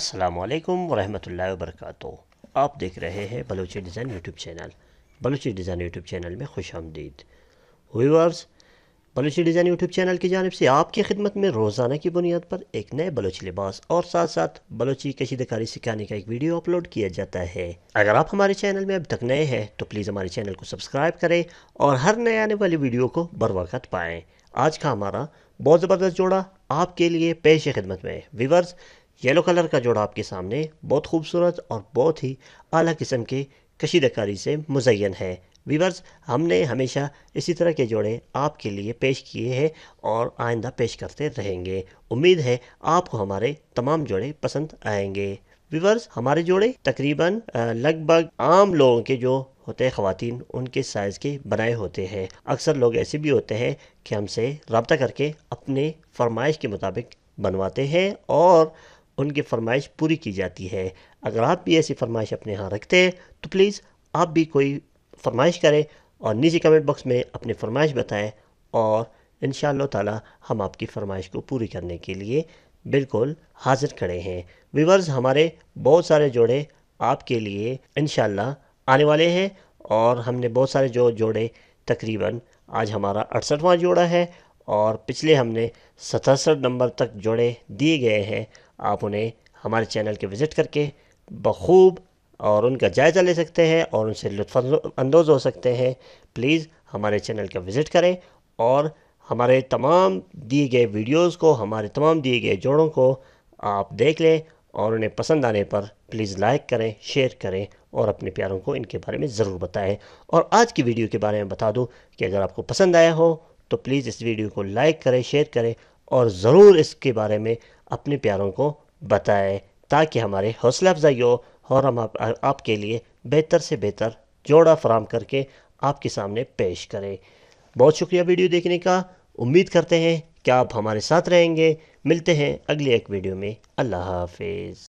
السلام علیکم ورحمۃ اللہ وبرکاتہ آپ دیکھ رہے ہیں Balochi design YouTube channel Balochi design YouTube channel میں خوش آمدید viewers Balochi design YouTube channel کی جانب سے آپ کی خدمت میں روزانہ کی بنیاد پر ایک نئے بلوچی لباس اور ساتھ ساتھ بلوچی کشید کاری سکھانے کا ایک ویڈیو اپلوڈ کیا جاتا ہے اگر آپ ہمارے چینل میں اب تک نئے ہیں تو پلیز ہمارے چینل کو سبسکرائب کریں اور ہر نئے آنے والی ویڈیو کو بروقت پائیں آج کا ہمارا بہت زبردست جوڑا آپ کے لیے پیش خدمت میں ویورز یلو کلر کا جوڑا آپ کے سامنے بہت خوبصورت اور بہت ہی اعلیٰ قسم کے کشیدہ کاری سے مزین ہے ویورز ہم نے ہمیشہ اسی طرح کے جوڑے آپ کے لیے پیش کیے ہیں اور آئندہ پیش کرتے رہیں گے امید ہے آپ کو ہمارے تمام جوڑے پسند آئیں گے ویورز ہمارے جوڑے تقریباً لگ بھگ عام لوگوں کے جو ہوتے ہیں خواتین ان کے سائز کے بنائے ہوتے ہیں اکثر لوگ ایسے بھی ہوتے ہیں کہ ہم سے رابطہ کر کے اپنے فرمائش کے مطابق بنواتے ہیں اور ان کی فرمائش پوری کی جاتی ہے اگر آپ بھی ایسی فرمائش اپنے ہاں رکھتے ہیں تو پلیز آپ بھی کوئی فرمائش کریں اور نیچے کمنٹ باکس میں اپنی فرمائش بتائیں اور ان شاء اللہ تعالیٰ ہم آپ کی فرمائش کو پوری کرنے کے لیے بالکل حاضر کرے ہیں ویورز ہمارے بہت سارے جوڑے آپ کے لیے انشاءاللہ آنے والے ہیں اور ہم نے بہت سارے جو جوڑے تقریباً آج ہمارا اڑسٹھواں جوڑا ہے اور پچھلے ہم نے ستسٹھ نمبر تک جوڑے دیے گئے ہیں آپ انہیں ہمارے چینل کے وزٹ کر کے بخوب اور ان کا جائزہ لے سکتے ہیں اور ان سے لطف اندوز ہو سکتے ہیں پلیز ہمارے چینل کا وزٹ کریں اور ہمارے تمام دیے گئے ویڈیوز کو ہمارے تمام دیے گئے جوڑوں کو آپ دیکھ لیں اور انہیں پسند آنے پر پلیز لائک کریں شیئر کریں اور اپنے پیاروں کو ان کے بارے میں ضرور بتائیں اور آج کی ویڈیو کے بارے میں بتا دوں کہ اگر آپ کو پسند آیا ہو تو پلیز اس ویڈیو کو لائک کریں شیئر کریں اور ضرور اس کے بارے میں اپنے پیاروں کو بتائیں تاکہ ہمارے حوصلہ افزائی ہو اور ہم آپ آپ کے لیے بہتر سے بہتر جوڑا فراہم کر کے آپ کے سامنے پیش کریں بہت شکریہ ویڈیو دیکھنے کا امید کرتے ہیں کہ آپ ہمارے ساتھ رہیں گے ملتے ہیں اگلے ایک ویڈیو میں اللہ حافظ